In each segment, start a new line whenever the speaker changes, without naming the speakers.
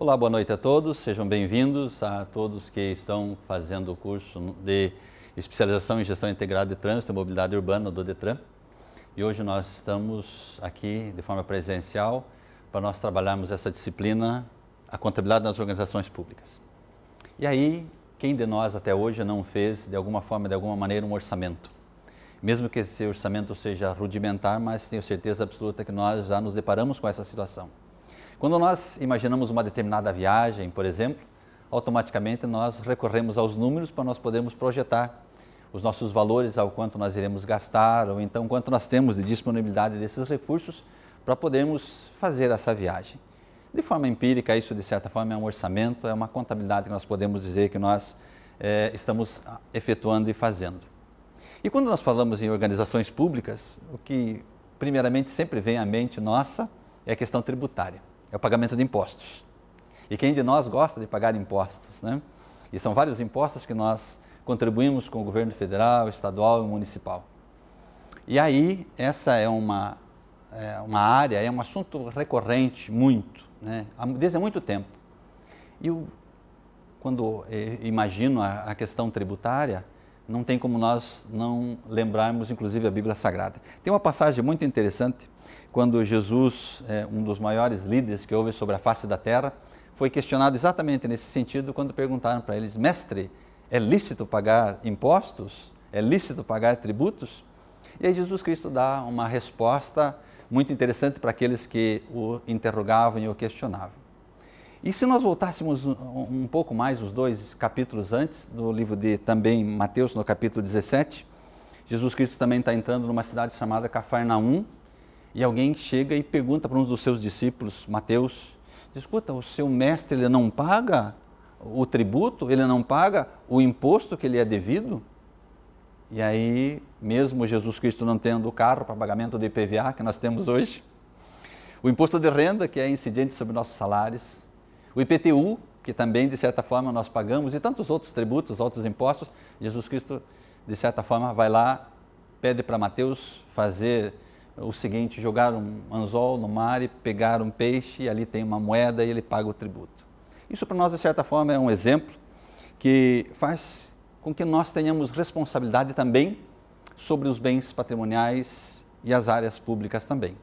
Olá, boa noite a todos, sejam bem-vindos a todos que estão fazendo o curso de especialização em gestão integrada de trânsito e mobilidade urbana do DETRAN. E hoje nós estamos aqui de forma presencial para nós trabalharmos essa disciplina, a contabilidade nas organizações públicas. E aí, quem de nós até hoje não fez, de alguma forma, de alguma maneira, um orçamento? Mesmo que esse orçamento seja rudimentar, mas tenho certeza absoluta que nós já nos deparamos com essa situação. Quando nós imaginamos uma determinada viagem, por exemplo, automaticamente nós recorremos aos números para nós podermos projetar os nossos valores, ao quanto nós iremos gastar, ou então quanto nós temos de disponibilidade desses recursos para podermos fazer essa viagem. De forma empírica, isso de certa forma é um orçamento, é uma contabilidade que nós podemos dizer que nós é, estamos ah, efetuando e fazendo. E quando nós falamos em organizações públicas, o que primeiramente sempre vem à mente nossa é a questão tributária é o pagamento de impostos. E quem de nós gosta de pagar impostos, né? E são vários impostos que nós contribuímos com o governo federal, estadual e municipal. E aí, essa é uma, é uma área, é um assunto recorrente, muito, né? desde há muito tempo. E eu, quando é, imagino a, a questão tributária, não tem como nós não lembrarmos, inclusive, a Bíblia Sagrada. Tem uma passagem muito interessante quando Jesus, é, um dos maiores líderes que houve sobre a face da terra, foi questionado exatamente nesse sentido quando perguntaram para eles: Mestre, é lícito pagar impostos? É lícito pagar tributos? E aí Jesus Cristo dá uma resposta muito interessante para aqueles que o interrogavam e o questionavam. E se nós voltássemos um pouco mais, os dois capítulos antes, do livro de também Mateus, no capítulo 17, Jesus Cristo também está entrando numa cidade chamada Cafarnaum, e alguém chega e pergunta para um dos seus discípulos, Mateus, escuta, o seu mestre ele não paga o tributo, ele não paga o imposto que lhe é devido? E aí, mesmo Jesus Cristo não tendo o carro para pagamento do IPVA que nós temos hoje, o imposto de renda, que é incidente sobre nossos salários, o IPTU, que também de certa forma nós pagamos, e tantos outros tributos, outros impostos, Jesus Cristo, de certa forma, vai lá, pede para Mateus fazer o seguinte: jogaram um anzol no mar e pegaram um peixe, e ali tem uma moeda e ele paga o tributo. Isso para nós, de certa forma, é um exemplo que faz com que nós tenhamos responsabilidade também sobre os bens patrimoniais e as áreas públicas também.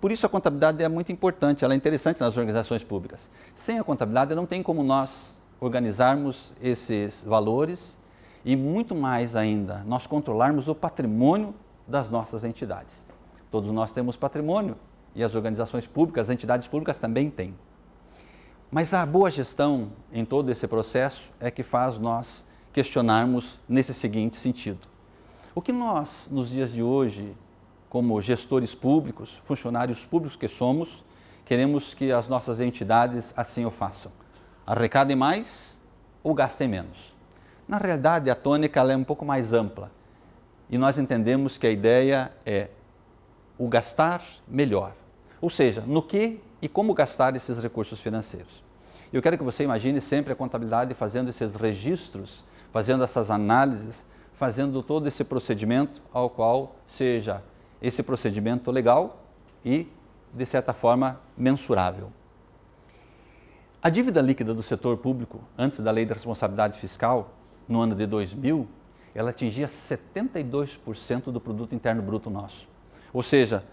Por isso a contabilidade é muito importante, ela é interessante nas organizações públicas. Sem a contabilidade não tem como nós organizarmos esses valores e muito mais ainda, nós controlarmos o patrimônio das nossas entidades. Todos nós temos patrimônio e as organizações públicas, as entidades públicas também têm. Mas a boa gestão em todo esse processo é que faz nós questionarmos nesse seguinte sentido: o que nós, nos dias de hoje, como gestores públicos, funcionários públicos que somos, queremos que as nossas entidades assim o façam? Arrecadem mais ou gastem menos? Na realidade, a tônica é um pouco mais ampla e nós entendemos que a ideia é o gastar melhor. Ou seja, no que e como gastar esses recursos financeiros. Eu quero que você imagine sempre a contabilidade fazendo esses registros, fazendo essas análises, fazendo todo esse procedimento ao qual seja esse procedimento legal e, de certa forma, mensurável. A dívida líquida do setor público, antes da Lei da Responsabilidade Fiscal, no ano de 2000, ela atingia 72% do produto interno bruto nosso. Ou seja,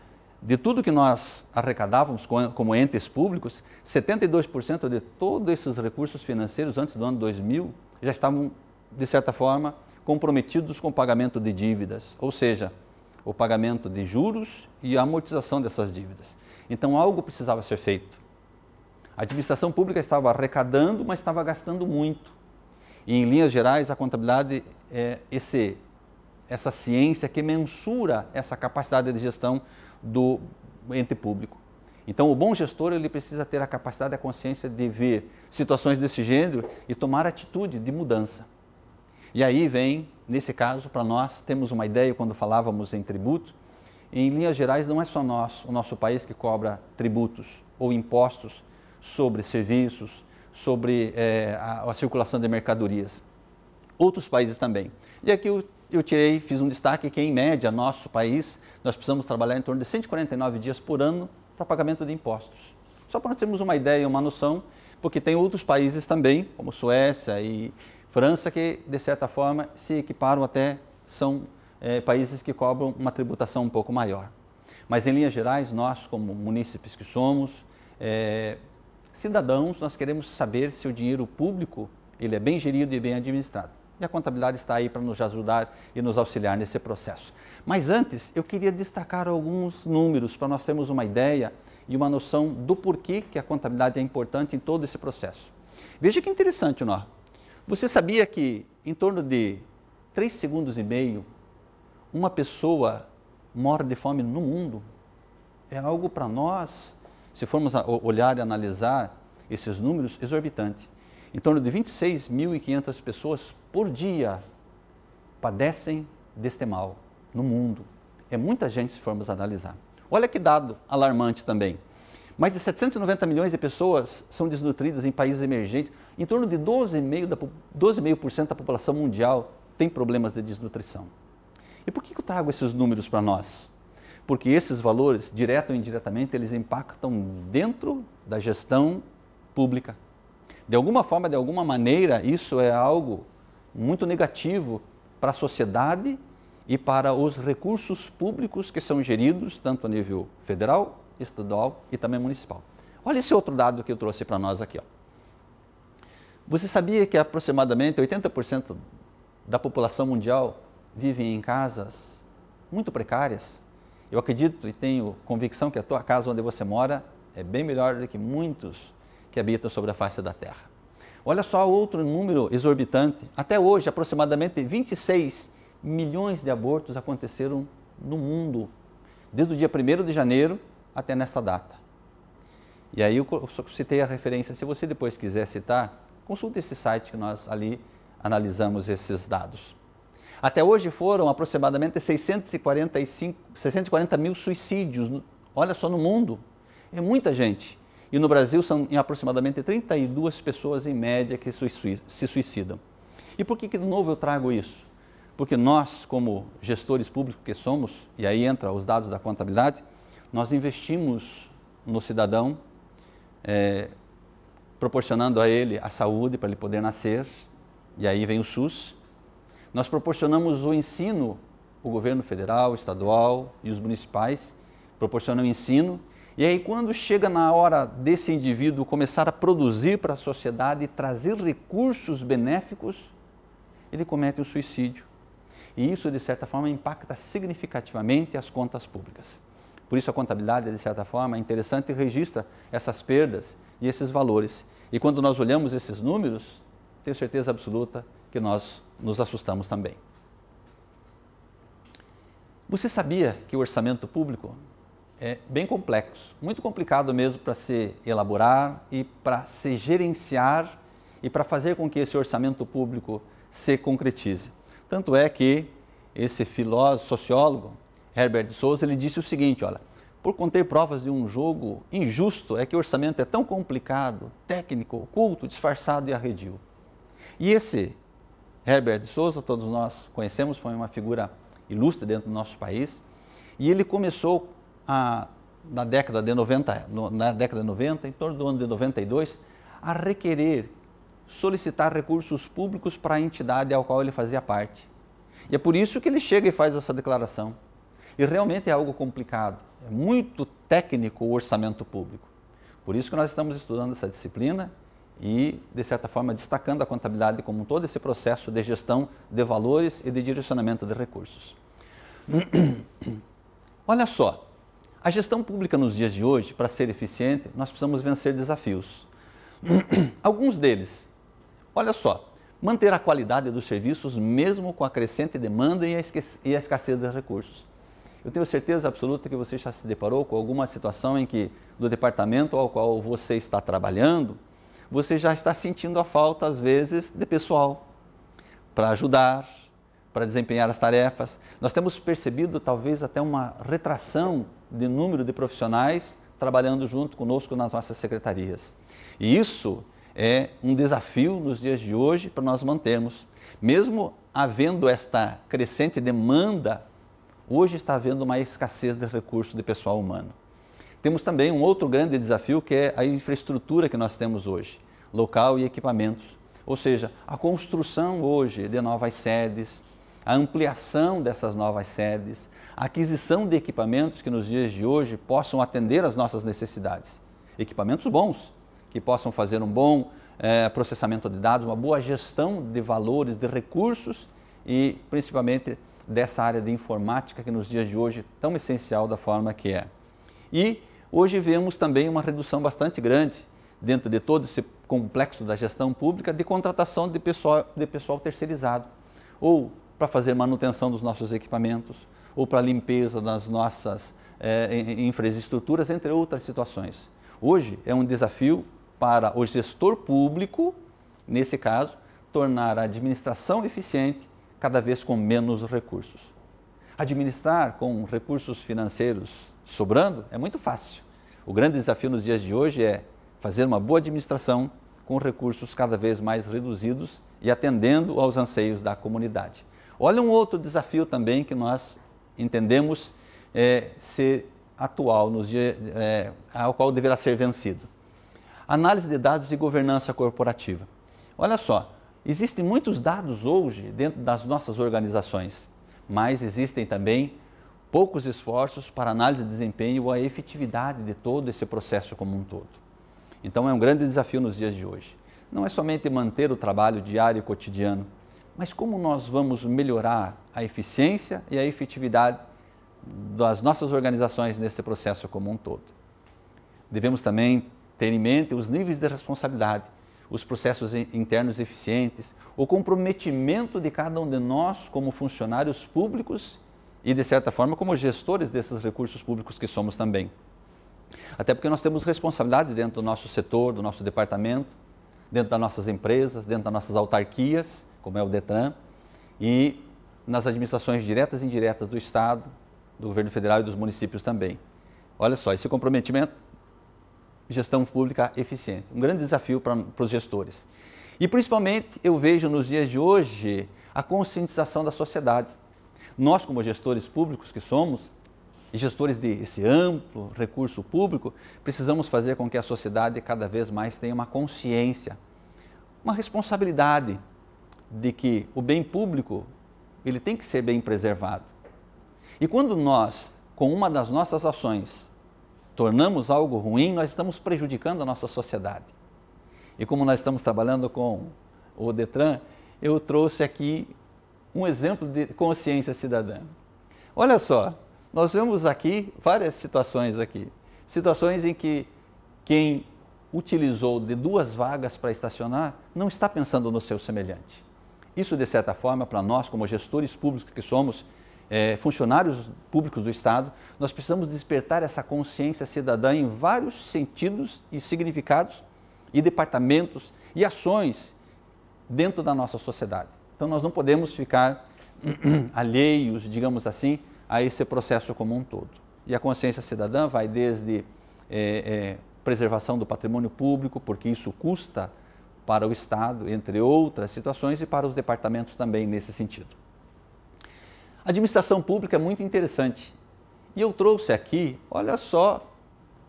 de tudo que nós arrecadávamos como entes públicos, 72% de todos esses recursos financeiros antes do ano 2000 já estavam, de certa forma, comprometidos com o pagamento de dívidas, ou seja, o pagamento de juros e a amortização dessas dívidas. Então, algo precisava ser feito. A administração pública estava arrecadando, mas estava gastando muito. E, em linhas gerais, a contabilidade é esse essa ciência que mensura essa capacidade de gestão do ente público. Então, o bom gestor ele precisa ter a capacidade, e a consciência de ver situações desse gênero e tomar atitude de mudança. E aí vem, nesse caso, para nós, temos uma ideia quando falávamos em tributo, em linhas gerais, não é só nós, o nosso país, que cobra tributos ou impostos sobre serviços, sobre é, a, a circulação de mercadorias. Outros países também. E aqui eu eu tirei, fiz um destaque que, em média, nosso país, nós precisamos trabalhar em torno de 149 dias por ano para pagamento de impostos. Só para nós termos uma ideia, uma noção, porque tem outros países também, como Suécia e França, que, de certa forma, se equiparam até, são é, países que cobram uma tributação um pouco maior. Mas, em linhas gerais, nós, como munícipes que somos, é, cidadãos, nós queremos saber se o dinheiro público ele é bem gerido e bem administrado. E a contabilidade está aí para nos ajudar e nos auxiliar nesse processo. Mas antes, eu queria destacar alguns números para nós termos uma ideia e uma noção do porquê que a contabilidade é importante em todo esse processo. Veja que interessante, Nó. Você sabia que em torno de 3 segundos e meio, uma pessoa morre de fome no mundo? É algo para nós, se formos olhar e analisar esses números, exorbitante em torno de 26.500 pessoas por dia padecem deste mal no mundo. É muita gente se formos analisar. Olha que dado alarmante também. Mais de 790 milhões de pessoas são desnutridas em países emergentes. Em torno de 12,5% da, 12 da população mundial tem problemas de desnutrição. E por que eu trago esses números para nós? Porque esses valores, direto ou indiretamente, eles impactam dentro da gestão pública de alguma forma, de alguma maneira, isso é algo muito negativo para a sociedade e para os recursos públicos que são geridos tanto a nível federal, estadual e também municipal. Olha esse outro dado que eu trouxe para nós aqui. Ó. Você sabia que aproximadamente 80% da população mundial vive em casas muito precárias? Eu acredito e tenho convicção que a tua casa onde você mora é bem melhor do que muitos que habita sobre a face da terra. Olha só outro número exorbitante. Até hoje, aproximadamente 26 milhões de abortos aconteceram no mundo, desde o dia 1 de janeiro até nesta data. E aí eu só citei a referência, se você depois quiser citar, consulte esse site que nós ali analisamos esses dados. Até hoje foram aproximadamente 645, 640 mil suicídios, olha só no mundo, é muita gente. E no Brasil são aproximadamente 32 pessoas em média que se suicidam. E por que, que de novo eu trago isso? Porque nós, como gestores públicos que somos, e aí entra os dados da contabilidade, nós investimos no cidadão, é, proporcionando a ele a saúde para ele poder nascer, e aí vem o SUS. Nós proporcionamos o ensino, o governo federal, estadual e os municipais proporcionam ensino e aí, quando chega na hora desse indivíduo começar a produzir para a sociedade e trazer recursos benéficos, ele comete o suicídio. E isso, de certa forma, impacta significativamente as contas públicas. Por isso, a contabilidade, de certa forma, é interessante e registra essas perdas e esses valores. E quando nós olhamos esses números, tenho certeza absoluta que nós nos assustamos também. Você sabia que o orçamento público é bem complexo, muito complicado mesmo para se elaborar e para se gerenciar e para fazer com que esse orçamento público se concretize. Tanto é que esse filósofo, sociólogo, Herbert de Souza, ele disse o seguinte, olha, por conter provas de um jogo injusto é que o orçamento é tão complicado, técnico, oculto, disfarçado e arredio. E esse Herbert de Souza, todos nós conhecemos, foi uma figura ilustre dentro do nosso país, e ele começou a, na década de 90, no, na década de 90, em torno do ano de 92, a requerer solicitar recursos públicos para a entidade ao qual ele fazia parte. E é por isso que ele chega e faz essa declaração. E realmente é algo complicado, é muito técnico o orçamento público. Por isso que nós estamos estudando essa disciplina e, de certa forma, destacando a contabilidade como todo esse processo de gestão de valores e de direcionamento de recursos. Olha só, a gestão pública nos dias de hoje, para ser eficiente, nós precisamos vencer desafios. Alguns deles, olha só, manter a qualidade dos serviços mesmo com a crescente demanda e a escassez de recursos. Eu tenho certeza absoluta que você já se deparou com alguma situação em que, do departamento ao qual você está trabalhando, você já está sentindo a falta, às vezes, de pessoal para ajudar, para desempenhar as tarefas. Nós temos percebido talvez até uma retração de número de profissionais trabalhando junto conosco nas nossas secretarias. E isso é um desafio nos dias de hoje para nós mantermos. Mesmo havendo esta crescente demanda, hoje está havendo uma escassez de recursos de pessoal humano. Temos também um outro grande desafio que é a infraestrutura que nós temos hoje, local e equipamentos. Ou seja, a construção hoje de novas sedes, a ampliação dessas novas sedes, a aquisição de equipamentos que nos dias de hoje possam atender às nossas necessidades. Equipamentos bons, que possam fazer um bom eh, processamento de dados, uma boa gestão de valores, de recursos e principalmente dessa área de informática que nos dias de hoje é tão essencial da forma que é. E hoje vemos também uma redução bastante grande dentro de todo esse complexo da gestão pública de contratação de pessoal, de pessoal terceirizado ou para fazer manutenção dos nossos equipamentos ou para limpeza das nossas é, infraestruturas, entre outras situações. Hoje é um desafio para o gestor público, nesse caso, tornar a administração eficiente cada vez com menos recursos. Administrar com recursos financeiros sobrando é muito fácil. O grande desafio nos dias de hoje é fazer uma boa administração com recursos cada vez mais reduzidos e atendendo aos anseios da comunidade. Olha um outro desafio também que nós entendemos é, ser atual, nos dias, é, ao qual deverá ser vencido. Análise de dados e governança corporativa. Olha só, existem muitos dados hoje dentro das nossas organizações, mas existem também poucos esforços para análise de desempenho ou a efetividade de todo esse processo como um todo. Então é um grande desafio nos dias de hoje. Não é somente manter o trabalho diário e cotidiano, mas como nós vamos melhorar a eficiência e a efetividade das nossas organizações nesse processo como um todo? Devemos também ter em mente os níveis de responsabilidade, os processos internos eficientes, o comprometimento de cada um de nós como funcionários públicos e, de certa forma, como gestores desses recursos públicos que somos também. Até porque nós temos responsabilidade dentro do nosso setor, do nosso departamento, dentro das nossas empresas, dentro das nossas autarquias, como é o Detran, e nas administrações diretas e indiretas do Estado, do governo federal e dos municípios também. Olha só, esse comprometimento, gestão pública eficiente, um grande desafio para, para os gestores. E principalmente eu vejo nos dias de hoje a conscientização da sociedade. Nós, como gestores públicos que somos, e gestores desse amplo recurso público, precisamos fazer com que a sociedade cada vez mais tenha uma consciência, uma responsabilidade de que o bem público ele tem que ser bem preservado. E quando nós, com uma das nossas ações, tornamos algo ruim, nós estamos prejudicando a nossa sociedade. E como nós estamos trabalhando com o Detran, eu trouxe aqui um exemplo de consciência cidadã. Olha só, nós vemos aqui várias situações aqui. Situações em que quem utilizou de duas vagas para estacionar não está pensando no seu semelhante. Isso, de certa forma, para nós, como gestores públicos que somos, é, funcionários públicos do Estado, nós precisamos despertar essa consciência cidadã em vários sentidos e significados, e departamentos e ações dentro da nossa sociedade. Então, nós não podemos ficar alheios, digamos assim, a esse processo como um todo. E a consciência cidadã vai desde é, é, preservação do patrimônio público, porque isso custa para o Estado, entre outras situações, e para os departamentos também nesse sentido. A administração pública é muito interessante. E eu trouxe aqui, olha só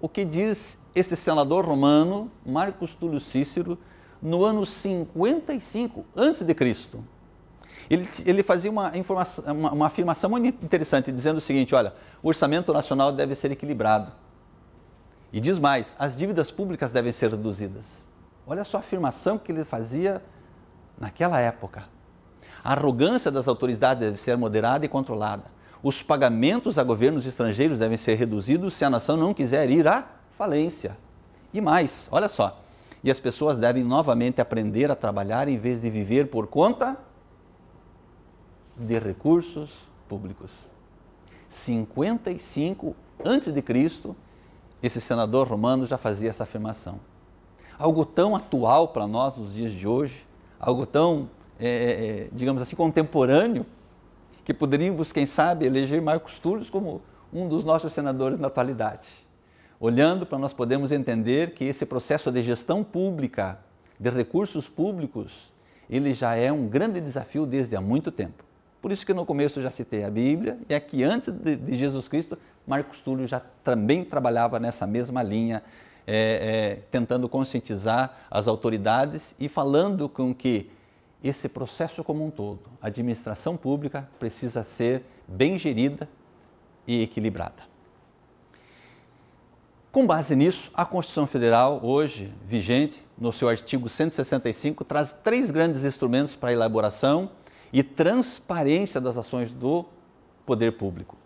o que diz esse senador romano, Marcos Túlio Cícero, no ano 55 a.C ele, ele fazia uma, uma, uma afirmação muito interessante, dizendo o seguinte: olha, o orçamento nacional deve ser equilibrado. E diz mais: as dívidas públicas devem ser reduzidas. Olha só a afirmação que ele fazia naquela época. A arrogância das autoridades deve ser moderada e controlada. Os pagamentos a governos estrangeiros devem ser reduzidos se a nação não quiser ir à falência. E mais, olha só. E as pessoas devem novamente aprender a trabalhar em vez de viver por conta de recursos públicos. 55 antes de Cristo, esse senador romano já fazia essa afirmação. Algo tão atual para nós nos dias de hoje, algo tão, é, é, digamos assim, contemporâneo, que poderíamos, quem sabe, eleger Marcos Túlio como um dos nossos senadores na atualidade. Olhando para nós podemos entender que esse processo de gestão pública, de recursos públicos, ele já é um grande desafio desde há muito tempo. Por isso que no começo eu já citei a Bíblia, e é que antes de, de Jesus Cristo, Marcos Túlio já também trabalhava nessa mesma linha, é, é, tentando conscientizar as autoridades e falando com que esse processo como um todo, a administração pública precisa ser bem gerida e equilibrada. Com base nisso, a Constituição Federal, hoje vigente, no seu artigo 165, traz três grandes instrumentos para a elaboração, e transparência das ações do poder público.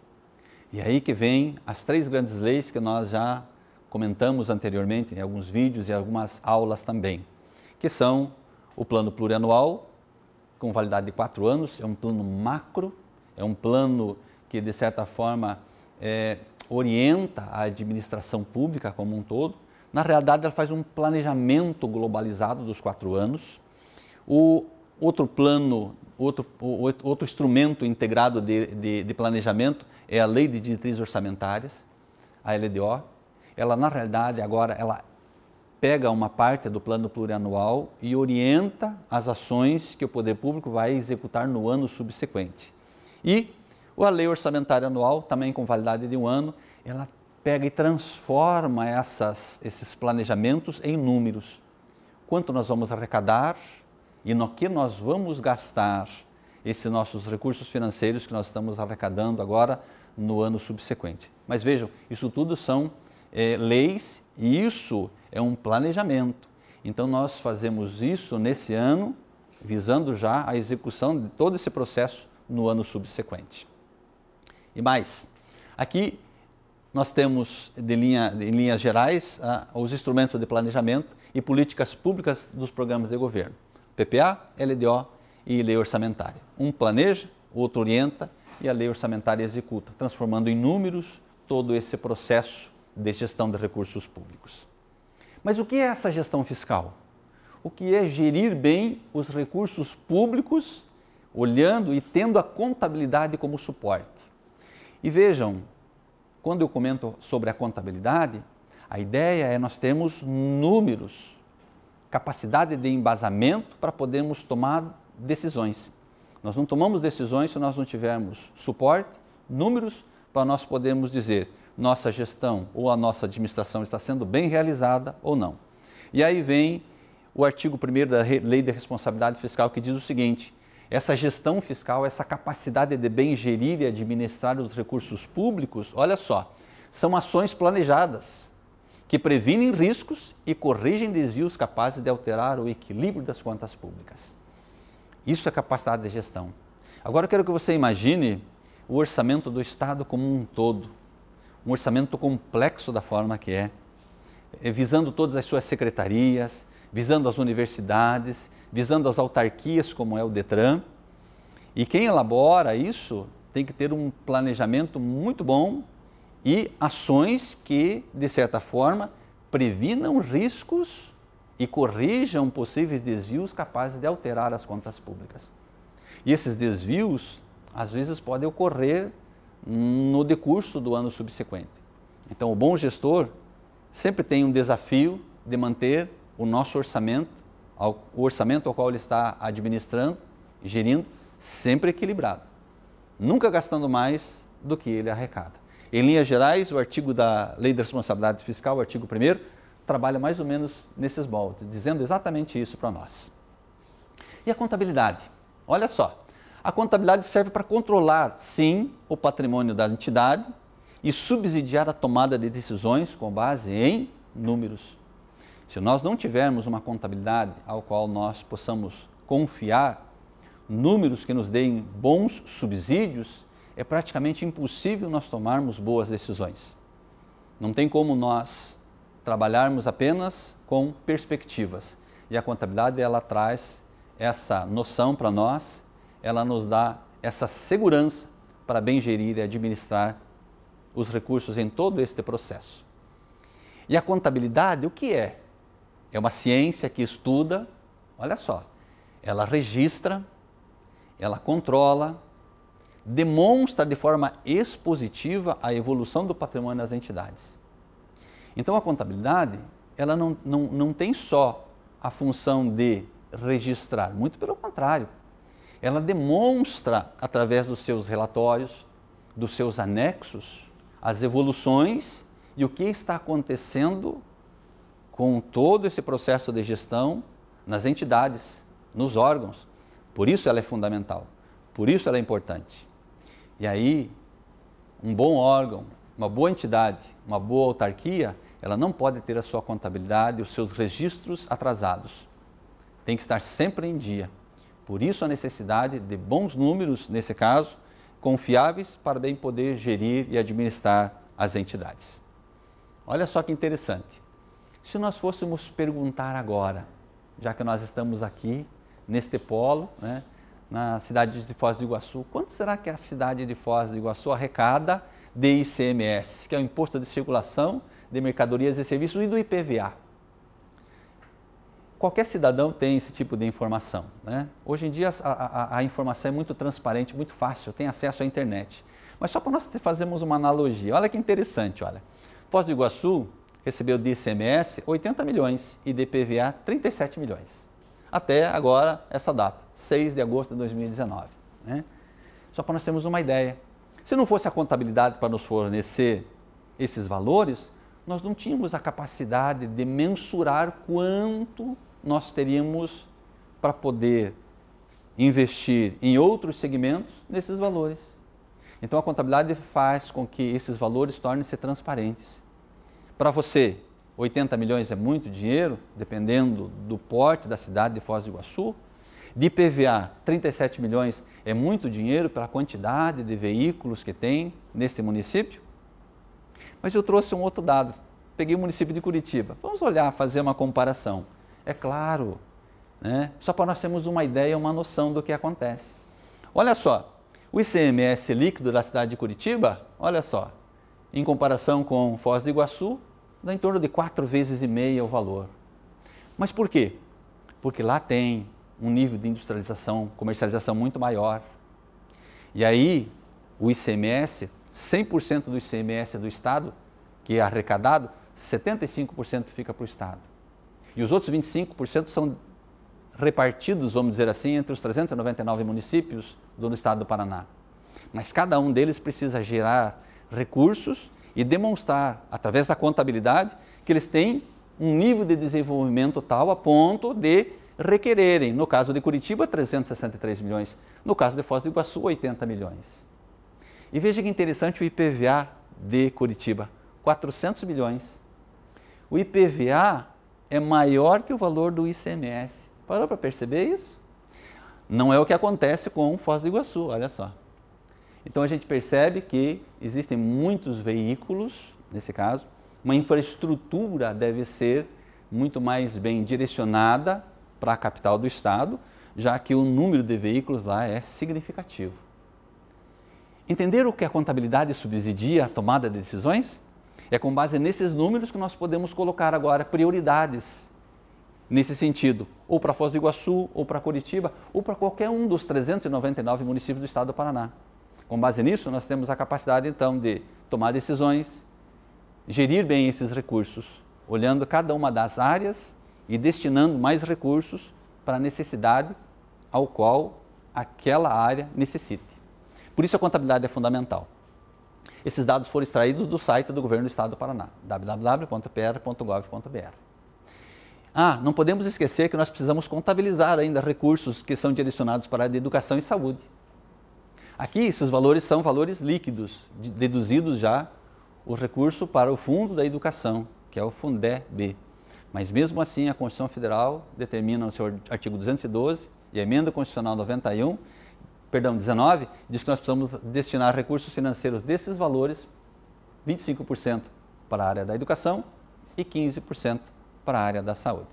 E aí que vem as três grandes leis que nós já comentamos anteriormente em alguns vídeos e algumas aulas também, que são o plano plurianual, com validade de quatro anos, é um plano macro, é um plano que, de certa forma, é, orienta a administração pública como um todo. Na realidade, ela faz um planejamento globalizado dos quatro anos. O Outro plano, outro, outro instrumento integrado de, de, de planejamento é a Lei de Diretrizes Orçamentárias, a LDO. Ela, na realidade, agora, ela pega uma parte do plano plurianual e orienta as ações que o poder público vai executar no ano subsequente. E a lei orçamentária anual, também com validade de um ano, ela pega e transforma essas, esses planejamentos em números. Quanto nós vamos arrecadar, e no que nós vamos gastar esses nossos recursos financeiros que nós estamos arrecadando agora no ano subsequente. Mas vejam, isso tudo são é, leis e isso é um planejamento. Então nós fazemos isso nesse ano, visando já a execução de todo esse processo no ano subsequente. E mais, aqui nós temos, de linha, em linhas gerais, ah, os instrumentos de planejamento e políticas públicas dos programas de governo. PPA, LDO e lei orçamentária. Um planeja, o outro orienta e a lei orçamentária executa, transformando em números todo esse processo de gestão de recursos públicos. Mas o que é essa gestão fiscal? O que é gerir bem os recursos públicos, olhando e tendo a contabilidade como suporte. E vejam, quando eu comento sobre a contabilidade, a ideia é nós termos números capacidade de embasamento para podermos tomar decisões. Nós não tomamos decisões se nós não tivermos suporte, números, para nós podermos dizer nossa gestão ou a nossa administração está sendo bem realizada ou não. E aí vem o artigo 1 da Lei de Responsabilidade Fiscal que diz o seguinte: essa gestão fiscal, essa capacidade de bem gerir e administrar os recursos públicos, olha só, são ações planejadas, que previnem riscos e corrigem desvios capazes de alterar o equilíbrio das contas públicas. Isso é capacidade de gestão. Agora eu quero que você imagine o orçamento do Estado como um todo, um orçamento complexo da forma que é, eh, visando todas as suas secretarias, visando as universidades, visando as autarquias, como é o Detran. E quem elabora isso tem que ter um planejamento muito bom e ações que, de certa forma, previnam riscos e corrijam possíveis desvios capazes de alterar as contas públicas. E esses desvios, às vezes, podem ocorrer no decurso do ano subsequente. Então, o bom gestor sempre tem um desafio de manter o nosso orçamento, o orçamento ao qual ele está administrando e gerindo, sempre equilibrado, nunca gastando mais do que ele arrecada. Em linhas gerais, o artigo da Lei da Responsabilidade Fiscal, o artigo 1 trabalha mais ou menos nesses moldes, dizendo exatamente isso para nós. E a contabilidade? Olha só, a contabilidade serve para controlar, sim, o patrimônio da entidade e subsidiar a tomada de decisões com base em números. Se nós não tivermos uma contabilidade ao qual nós possamos confiar, números que nos deem bons subsídios, é praticamente impossível nós tomarmos boas decisões. Não tem como nós trabalharmos apenas com perspectivas. E a contabilidade ela traz essa noção para nós, ela nos dá essa segurança para bem gerir e administrar os recursos em todo este processo. E a contabilidade, o que é? É uma ciência que estuda, olha só, ela registra, ela controla, demonstra de forma expositiva a evolução do patrimônio das entidades. Então, a contabilidade ela não, não, não tem só a função de registrar, muito pelo contrário. Ela demonstra, através dos seus relatórios, dos seus anexos, as evoluções e o que está acontecendo com todo esse processo de gestão nas entidades, nos órgãos. Por isso ela é fundamental, por isso ela é importante. E aí, um bom órgão, uma boa entidade, uma boa autarquia, ela não pode ter a sua contabilidade, os seus registros atrasados. Tem que estar sempre em dia. Por isso a necessidade de bons números, nesse caso, confiáveis para bem poder gerir e administrar as entidades. Olha só que interessante. Se nós fôssemos perguntar agora, já que nós estamos aqui neste polo, né, na cidade de Foz do Iguaçu. Quanto será que a cidade de Foz do Iguaçu arrecada de ICMS, que é o Imposto de Circulação de Mercadorias e Serviços, e do IPVA? Qualquer cidadão tem esse tipo de informação. Né? Hoje em dia a, a, a informação é muito transparente, muito fácil, tem acesso à internet. Mas só para nós fazermos uma analogia, olha que interessante, olha. Foz do Iguaçu recebeu de ICMS 80 milhões e de IPVA 37 milhões até agora essa data, 6 de agosto de 2019. Né? Só para nós termos uma ideia. Se não fosse a contabilidade para nos fornecer esses valores, nós não tínhamos a capacidade de mensurar quanto nós teríamos para poder investir em outros segmentos nesses valores. Então a contabilidade faz com que esses valores tornem-se transparentes. Para você 80 milhões é muito dinheiro, dependendo do porte da cidade de Foz do Iguaçu. De IPVA, 37 milhões é muito dinheiro pela quantidade de veículos que tem neste município. Mas eu trouxe um outro dado. Peguei o município de Curitiba. Vamos olhar, fazer uma comparação. É claro, né? só para nós termos uma ideia, uma noção do que acontece. Olha só, o ICMS líquido da cidade de Curitiba, olha só, em comparação com Foz do Iguaçu, dá em torno de quatro vezes e meia o valor. Mas por quê? Porque lá tem um nível de industrialização, comercialização muito maior. E aí, o ICMS, 100% do ICMS do Estado, que é arrecadado, 75% fica para o Estado. E os outros 25% são repartidos, vamos dizer assim, entre os 399 municípios do Estado do Paraná. Mas cada um deles precisa gerar recursos e demonstrar, através da contabilidade, que eles têm um nível de desenvolvimento tal a ponto de requererem, no caso de Curitiba, 363 milhões, no caso de Foz do Iguaçu, 80 milhões. E veja que interessante o IPVA de Curitiba, 400 milhões. O IPVA é maior que o valor do ICMS. Parou para perceber isso? Não é o que acontece com Foz do Iguaçu, olha só. Então a gente percebe que existem muitos veículos, nesse caso, uma infraestrutura deve ser muito mais bem direcionada para a capital do estado, já que o número de veículos lá é significativo. Entenderam que a contabilidade subsidia a tomada de decisões? É com base nesses números que nós podemos colocar agora prioridades nesse sentido, ou para Foz do Iguaçu, ou para Curitiba, ou para qualquer um dos 399 municípios do estado do Paraná. Com base nisso, nós temos a capacidade então de tomar decisões, gerir bem esses recursos, olhando cada uma das áreas e destinando mais recursos para a necessidade ao qual aquela área necessite. Por isso a contabilidade é fundamental. Esses dados foram extraídos do site do Governo do Estado do Paraná, www.pr.gov.br. Ah, não podemos esquecer que nós precisamos contabilizar ainda recursos que são direcionados para a educação e saúde. Aqui, esses valores são valores líquidos, deduzidos já o recurso para o Fundo da Educação, que é o Fundeb. Mas mesmo assim, a Constituição Federal determina no seu artigo 212 e a emenda constitucional 91, perdão, 19, diz que nós precisamos destinar recursos financeiros desses valores 25% para a área da educação e 15% para a área da saúde.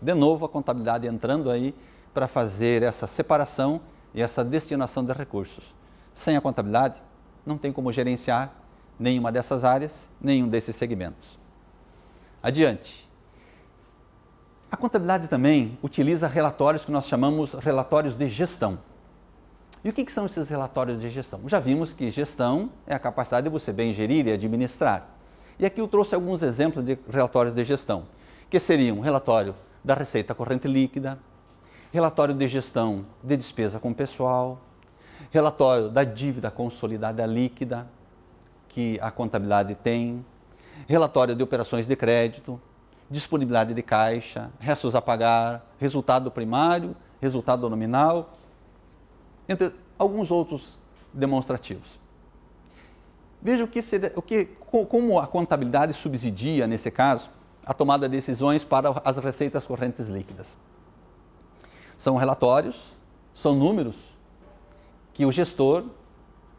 De novo, a contabilidade entrando aí para fazer essa separação e essa destinação de recursos. Sem a contabilidade, não tem como gerenciar nenhuma dessas áreas, nenhum desses segmentos. Adiante. A contabilidade também utiliza relatórios que nós chamamos relatórios de gestão. E o que, que, são esses relatórios de gestão? Já vimos que gestão é a capacidade de você bem gerir e administrar. E aqui eu trouxe alguns exemplos de relatórios de gestão, que seriam relatório da receita corrente líquida, relatório de gestão de despesa com pessoal, relatório da dívida consolidada líquida que a contabilidade tem, relatório de operações de crédito, disponibilidade de caixa, restos a pagar, resultado primário, resultado nominal, entre alguns outros demonstrativos. Veja o que, seria, o que, como a contabilidade subsidia, nesse caso, a tomada de decisões para as receitas correntes líquidas. São relatórios, são números que o gestor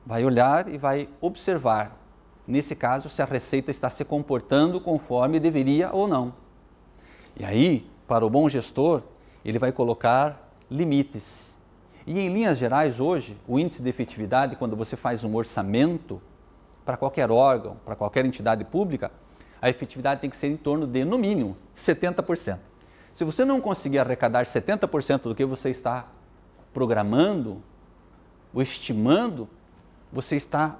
vai olhar e vai observar, nesse caso, se a receita está se comportando conforme deveria ou não. E aí, para o bom gestor, ele vai colocar limites. E em linhas gerais, hoje, o índice de efetividade, quando você faz um orçamento para qualquer órgão, para qualquer entidade pública, a efetividade tem que ser em torno de, no mínimo, 70%. Se você não conseguir arrecadar 70% do que você está programando, o estimando, você está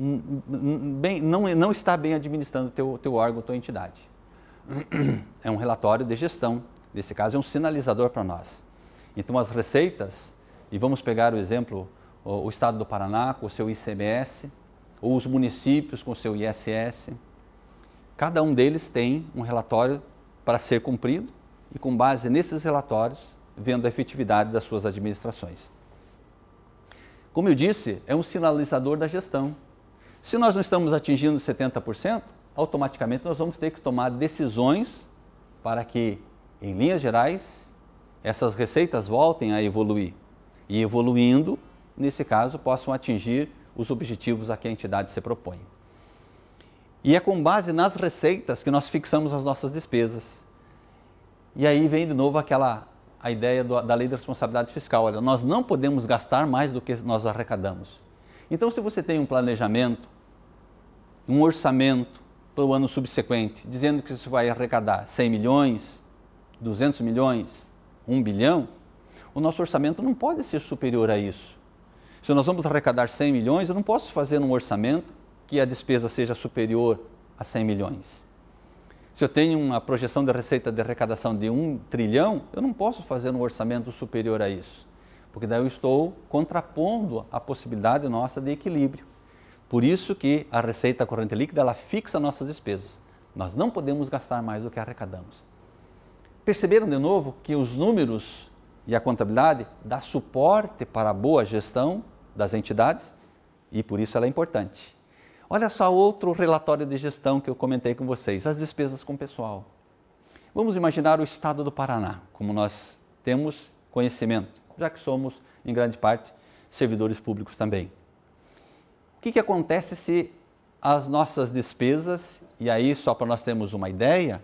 hum, hum, hum, bem, não, não está bem administrando o teu, teu órgão, tua entidade. É um relatório de gestão, nesse caso é um sinalizador para nós. Então as receitas, e vamos pegar o exemplo, o, o estado do Paraná com o seu ICMS, ou os municípios com o seu ISS, cada um deles tem um relatório para ser cumprido e com base nesses relatórios, vendo a efetividade das suas administrações. Como eu disse, é um sinalizador da gestão. Se nós não estamos atingindo 70%, automaticamente nós vamos ter que tomar decisões para que, em linhas gerais, essas receitas voltem a evoluir. E evoluindo, nesse caso, possam atingir os objetivos a que a entidade se propõe. E é com base nas receitas que nós fixamos as nossas despesas. E aí vem de novo aquela a ideia do, da lei da responsabilidade fiscal. Olha, nós não podemos gastar mais do que nós arrecadamos. Então, se você tem um planejamento, um orçamento para o ano subsequente, dizendo que você vai arrecadar 100 milhões, 200 milhões, 1 bilhão, o nosso orçamento não pode ser superior a isso. Se nós vamos arrecadar 100 milhões, eu não posso fazer um orçamento que a despesa seja superior a 100 milhões. Se eu tenho uma projeção de receita de arrecadação de um trilhão, eu não posso fazer um orçamento superior a isso, porque daí eu estou contrapondo a possibilidade nossa de equilíbrio. Por isso que a receita corrente líquida ela fixa nossas despesas. Nós não podemos gastar mais do que arrecadamos. Perceberam de novo que os números e a contabilidade dá suporte para a boa gestão das entidades e por isso ela é importante. Olha só outro relatório de gestão que eu comentei com vocês, as despesas com pessoal. Vamos imaginar o estado do Paraná, como nós temos conhecimento, já que somos, em grande parte, servidores públicos também. O que, que acontece se as nossas despesas, e aí só para nós termos uma ideia,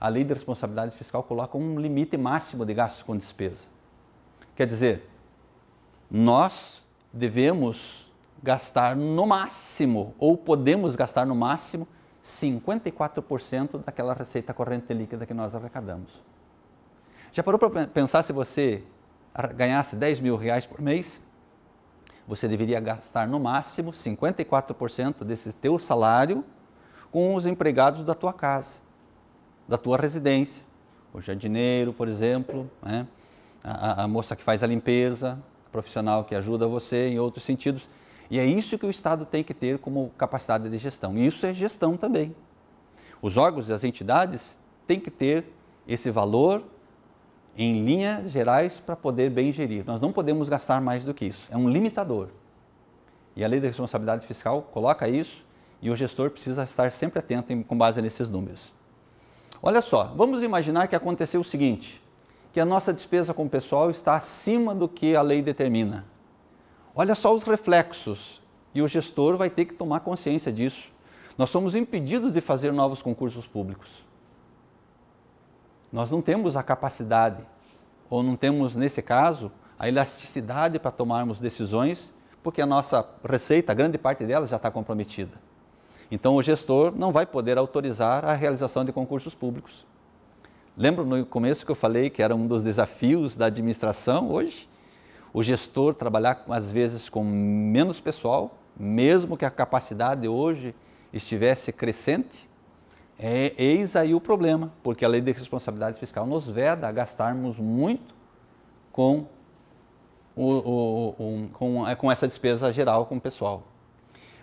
a lei de responsabilidade fiscal coloca um limite máximo de gastos com despesa. Quer dizer, nós devemos gastar no máximo, ou podemos gastar no máximo, 54% daquela receita corrente líquida que nós arrecadamos. Já parou para pensar se você ganhasse 10 mil reais por mês? Você deveria gastar no máximo 54% desse teu salário com os empregados da tua casa, da tua residência. O jardineiro, por exemplo, né? a, a moça que faz a limpeza, profissional que ajuda você em outros sentidos. E é isso que o Estado tem que ter como capacidade de gestão. E isso é gestão também. Os órgãos e as entidades têm que ter esse valor em linhas gerais para poder bem gerir. Nós não podemos gastar mais do que isso. É um limitador. E a lei da responsabilidade fiscal coloca isso e o gestor precisa estar sempre atento em, com base nesses números. Olha só, vamos imaginar que aconteceu o seguinte: que a nossa despesa com o pessoal está acima do que a lei determina. Olha só os reflexos. E o gestor vai ter que tomar consciência disso. Nós somos impedidos de fazer novos concursos públicos. Nós não temos a capacidade, ou não temos, nesse caso, a elasticidade para tomarmos decisões, porque a nossa receita, grande parte dela, já está comprometida. Então, o gestor não vai poder autorizar a realização de concursos públicos. Lembro no começo que eu falei que era um dos desafios da administração hoje? o gestor trabalhar às vezes com menos pessoal, mesmo que a capacidade hoje estivesse crescente, é, eis aí o problema, porque a lei de responsabilidade fiscal nos veda a gastarmos muito com, o, o, o, com, é, com essa despesa geral com o pessoal.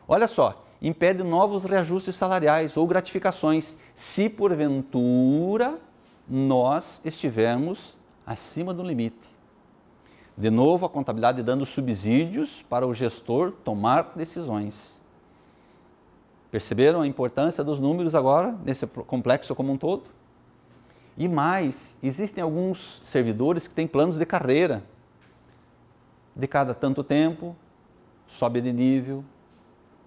Olha só, impede novos reajustes salariais ou gratificações, se porventura nós estivermos acima do limite. De novo, a contabilidade dando subsídios para o gestor tomar decisões. Perceberam a importância dos números agora, nesse complexo como um todo? E mais, existem alguns servidores que têm planos de carreira. De cada tanto tempo, sobe de nível,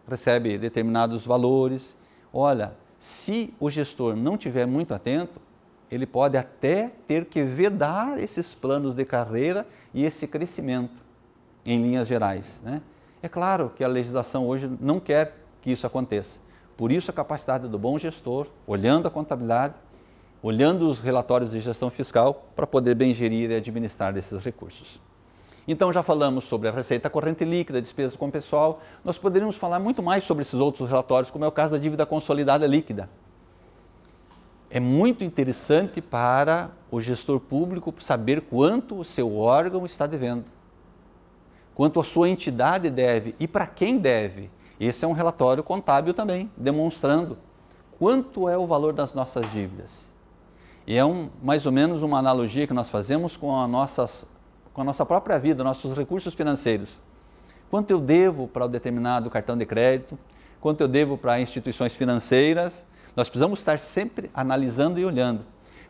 recebe determinados valores. Olha, se o gestor não tiver muito atento, ele pode até ter que vedar esses planos de carreira e esse crescimento, em linhas gerais. Né? É claro que a legislação hoje não quer que isso aconteça. Por isso, a capacidade do bom gestor, olhando a contabilidade, olhando os relatórios de gestão fiscal, para poder bem gerir e administrar esses recursos. Então, já falamos sobre a receita corrente líquida, despesas com pessoal. Nós poderíamos falar muito mais sobre esses outros relatórios, como é o caso da dívida consolidada líquida, é muito interessante para o gestor público saber quanto o seu órgão está devendo, quanto a sua entidade deve e para quem deve. Esse é um relatório contábil também, demonstrando quanto é o valor das nossas dívidas. E é um, mais ou menos uma analogia que nós fazemos com a, nossas, com a nossa própria vida, nossos recursos financeiros. Quanto eu devo para o um determinado cartão de crédito, quanto eu devo para instituições financeiras nós precisamos estar sempre analisando e olhando.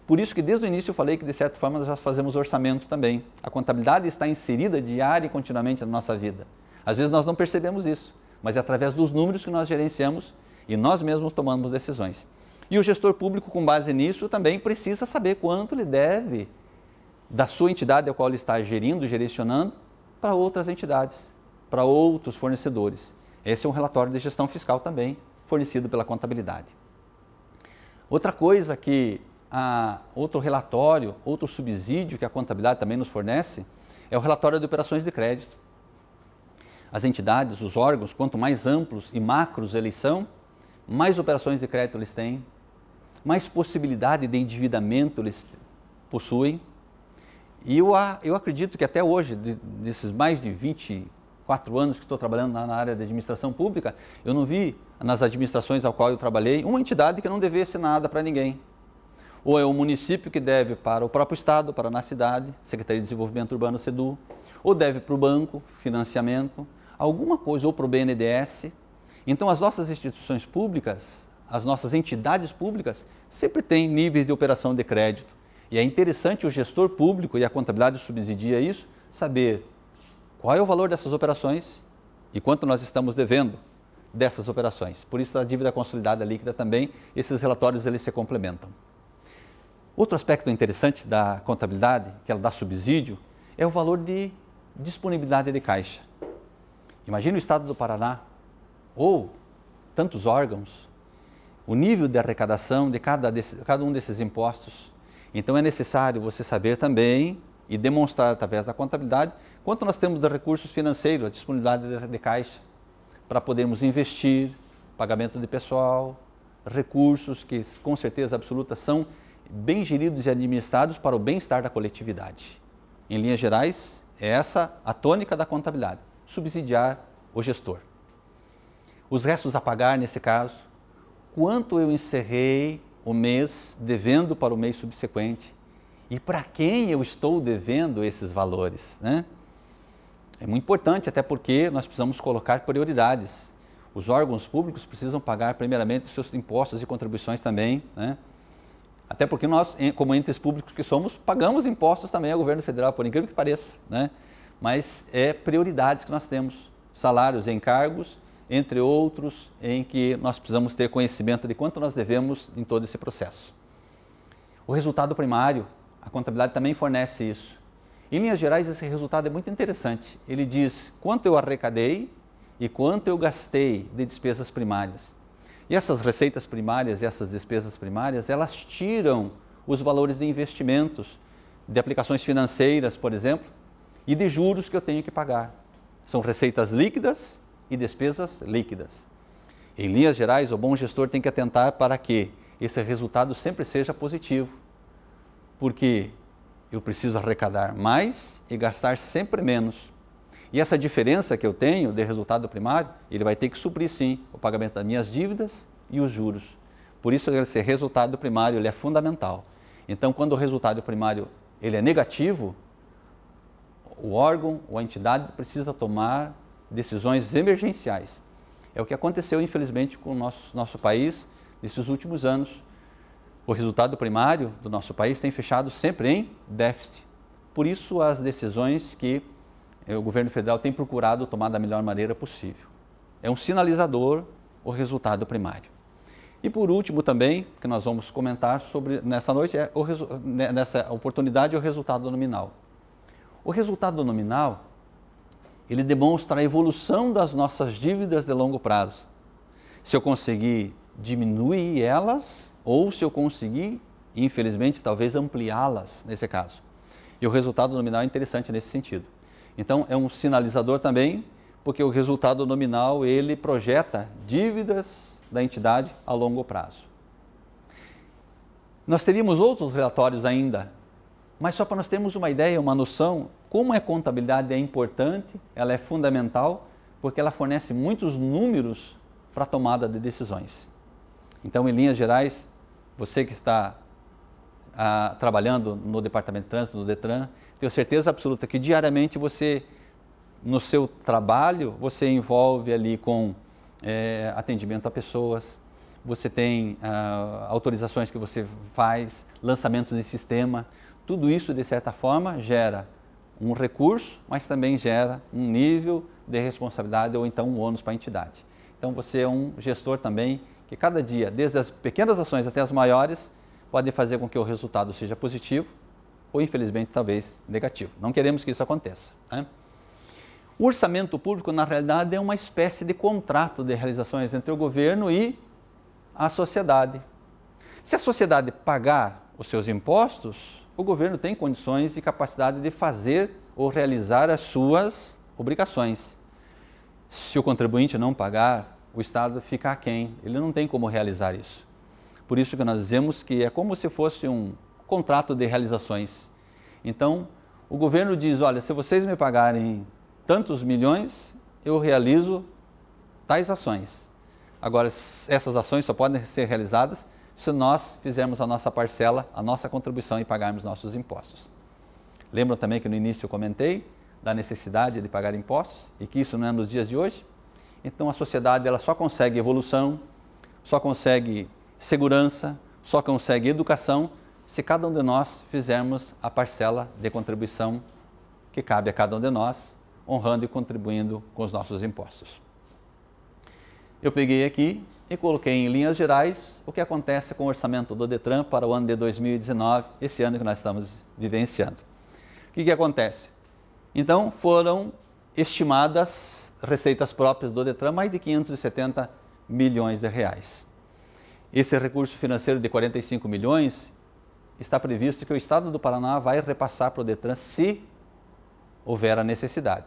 Por isso que desde o início eu falei que de certa forma nós fazemos orçamento também. A contabilidade está inserida diária e continuamente na nossa vida. Às vezes nós não percebemos isso, mas é através dos números que nós gerenciamos e nós mesmos tomamos decisões. E o gestor público, com base nisso, também precisa saber quanto ele deve da sua entidade a qual ele está gerindo, direcionando, para outras entidades, para outros fornecedores. Esse é um relatório de gestão fiscal também, fornecido pela contabilidade. Outra coisa que a, ah, outro relatório, outro subsídio que a contabilidade também nos fornece é o relatório de operações de crédito. As entidades, os órgãos, quanto mais amplos e macros eles são, mais operações de crédito eles têm, mais possibilidade de endividamento eles possuem. E eu, eu acredito que até hoje, de, desses mais de 24 anos que estou trabalhando na, na área de administração pública, eu não vi nas administrações ao qual eu trabalhei, uma entidade que não devesse nada para ninguém. Ou é o município que deve para o próprio Estado, para a cidade, Secretaria de Desenvolvimento Urbano, SEDU, ou deve para o banco, financiamento, alguma coisa, ou para o BNDES. Então, as nossas instituições públicas, as nossas entidades públicas, sempre têm níveis de operação de crédito. E é interessante o gestor público, e a contabilidade subsidia isso, saber qual é o valor dessas operações e quanto nós estamos devendo dessas operações. Por isso, a dívida consolidada líquida também, esses relatórios eles se complementam. Outro aspecto interessante da contabilidade, que ela dá subsídio, é o valor de disponibilidade de caixa. Imagina o estado do Paraná, ou tantos órgãos, o nível de arrecadação de cada, cada um desses impostos. Então é necessário você saber também e demonstrar através da contabilidade quanto nós temos de recursos financeiros, a disponibilidade de, de caixa para podermos investir, pagamento de pessoal, recursos que com certeza absoluta são bem geridos e administrados para o bem-estar da coletividade. Em linhas gerais, é essa a tônica da contabilidade, subsidiar o gestor. Os restos a pagar nesse caso, quanto eu encerrei o mês devendo para o mês subsequente e para quem eu estou devendo esses valores, né? É muito importante, até porque nós precisamos colocar prioridades. Os órgãos públicos precisam pagar, primeiramente, os seus impostos e contribuições também. Né? Até porque nós, como entes públicos que somos, pagamos impostos também ao governo federal, por incrível que pareça. Né? Mas é prioridades que nós temos: salários, encargos, entre outros, em que nós precisamos ter conhecimento de quanto nós devemos em todo esse processo. O resultado primário, a contabilidade também fornece isso. Em linhas gerais, esse resultado é muito interessante. Ele diz quanto eu arrecadei e quanto eu gastei de despesas primárias. E essas receitas primárias e essas despesas primárias, elas tiram os valores de investimentos, de aplicações financeiras, por exemplo, e de juros que eu tenho que pagar. São receitas líquidas e despesas líquidas. Em linhas gerais, o bom gestor tem que atentar para que esse resultado sempre seja positivo, porque eu preciso arrecadar mais e gastar sempre menos. E essa diferença que eu tenho de resultado primário, ele vai ter que suprir sim o pagamento das minhas dívidas e os juros. Por isso esse resultado primário ele é fundamental. Então, quando o resultado primário ele é negativo, o órgão ou a entidade precisa tomar decisões emergenciais. É o que aconteceu, infelizmente, com o nosso, nosso país nesses últimos anos, o resultado primário do nosso país tem fechado sempre em déficit. Por isso, as decisões que eh, o governo federal tem procurado tomar da melhor maneira possível. É um sinalizador o resultado primário. E por último também, que nós vamos comentar sobre nessa noite, é o, né, nessa oportunidade é o resultado nominal. O resultado nominal, ele demonstra a evolução das nossas dívidas de longo prazo. Se eu conseguir diminuir elas ou se eu conseguir, infelizmente, talvez ampliá-las nesse caso. E o resultado nominal é interessante nesse sentido. Então é um sinalizador também, porque o resultado nominal ele projeta dívidas da entidade a longo prazo. Nós teríamos outros relatórios ainda, mas só para nós termos uma ideia, uma noção, como a contabilidade é importante, ela é fundamental, porque ela fornece muitos números para a tomada de decisões. Então, em linhas gerais, você que está ah, trabalhando no Departamento de Trânsito, no Detran, tenho certeza absoluta que diariamente você, no seu trabalho, você envolve ali com é, atendimento a pessoas, você tem ah, autorizações que você faz, lançamentos de sistema. Tudo isso, de certa forma, gera um recurso, mas também gera um nível de responsabilidade ou então um ônus para a entidade. Então, você é um gestor também que cada dia, desde as pequenas ações até as maiores, podem fazer com que o resultado seja positivo ou, infelizmente, talvez negativo. Não queremos que isso aconteça. Né? O orçamento público, na realidade, é uma espécie de contrato de realizações entre o governo e a sociedade. Se a sociedade pagar os seus impostos, o governo tem condições e capacidade de fazer ou realizar as suas obrigações. Se o contribuinte não pagar o Estado fica aquém, ele não tem como realizar isso. Por isso que nós dizemos que é como se fosse um contrato de realizações. Então, o governo diz, olha, se vocês me pagarem tantos milhões, eu realizo tais ações. Agora, essas ações só podem ser realizadas se nós fizermos a nossa parcela, a nossa contribuição e pagarmos nossos impostos. Lembram também que no início eu comentei da necessidade de pagar impostos e que isso não é nos dias de hoje? Então a sociedade ela só consegue evolução, só consegue segurança, só consegue educação se cada um de nós fizermos a parcela de contribuição que cabe a cada um de nós, honrando e contribuindo com os nossos impostos. Eu peguei aqui e coloquei em linhas gerais o que acontece com o orçamento do Detran para o ano de 2019, esse ano que nós estamos vivenciando. O que, que acontece? Então, foram estimadas receitas próprias do Detran, mais de 570 milhões de reais. Esse recurso financeiro de 45 milhões está previsto que o Estado do Paraná vai repassar para o Detran se houver a necessidade.